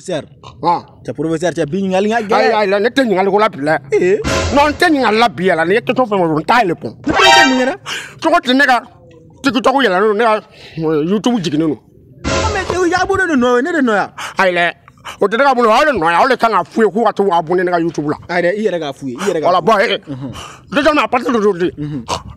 professeur cɛ professeur cɛ bi ɲiningali ka gɛlɛ ayi ayi ne tɛ ɲiningali ko la bi dɛ non n tɛ ɲiningali la bi yala ni ye question fɛn fɛn fɔ n t'a yɛlɛ kun ne tɛ mun kɛra cogo tɛ ne ka tikitɔku yɛlɛnnen don ne ka youtube jiginnen don mɛ a bolo de nɔ ye ne de nɔ yan ayi dɛ o tɛ ne ka bolo aw de nɔ yan aw de kan ka f'u ye k'u ka to k'a bɔ ne nega youtube la ayi dɛ i yɛrɛ k'a f'u ye i yɛrɛ k'a f'u ye wala bɔn ee deuxièmement do partir d'aujourd'hui